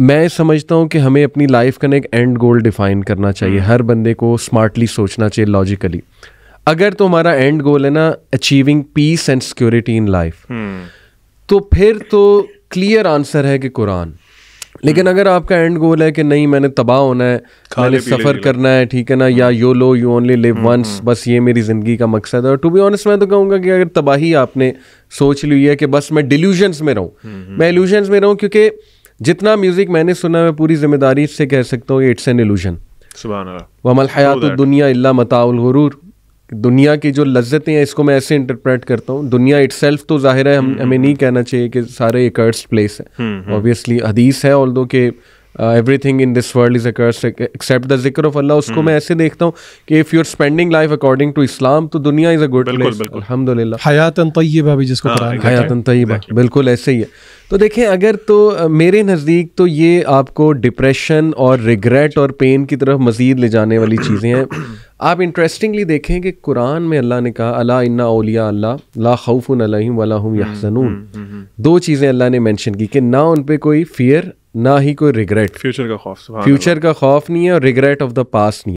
मैं समझता हूँ कि हमें अपनी लाइफ का एक एंड गोल डिफाइन करना चाहिए हम्म। हर बंदे को स्मार्टली सोचना चाहिए लॉजिकली अगर तो हमारा एंड गोल है ना achieving peace and security in life तो फिर तो क्लियर आंसर है कि कुरान लेकिन हम्म। अगर आपका एंड गोल है कि नहीं मैंने तबाह होना है मैंने सफ़र करना है ठीक है ना या YOLO you only live once बस ये मेरी ज़िंदगी का मकसद है और टू बी ऑनेस्ट मैं तो कहूँगा कि अगर तबाही आपने सोच ली है कि बस मैं डिल्यूजन्स में रहूँ हम्म, मैं एल्यूजन्स में रहूँ क्योंकि जितना म्यूज़िक मैंने सुना मैं पूरी जिम्मेदारी से कह सकता हूँ इट्स एन इल्यूजन वमल हयात दुनिया इल्ला मताउल गुरूर दुनिया की जो लज्जतें हैं इसको मैं ऐसे इंटरप्रेट करता हूँ दुनिया इट तो ज़ाहिर है हम हम्म, हमें हम्म, नहीं हम्म। कहना चाहिए कि सारे एक अर्स प्लेस है ऑब्वियसली हदीस है ऑल दो के everything in this world is accursed except the जिक्र ऑफ अल्लाह उसको मैं ऐसे देखता हूँ कि if you are spending life according to Islam तो दुनिया इज़ अ गुड अलहमदिल्ला हयातन तय्यबा भी जिसको हयातन तय्यबा बिल्कुल ऐसे ही है तो देखें अगर तो मेरे नज़दीक तो ये आपको डिप्रेशन और रिग्रेट और पेन की तरफ मज़ीद ले जाने वाली चीज़ें हैं आप इंटरेस्टिंगली देखें कि कुरान में अल्लाह ने कहा अला इन्ना ओलिया अल्लाह ला खौफ़ वाला हम याहजनून दो चीज़ें अल्लाह ने मेंशन की कि ना उन पर कोई फियर ना ही कोई रिग्रेट फ्यूचर का खौफ फ्यूचर का खौफ नहीं है और रिग्रेट ऑफ द पास्ट नहीं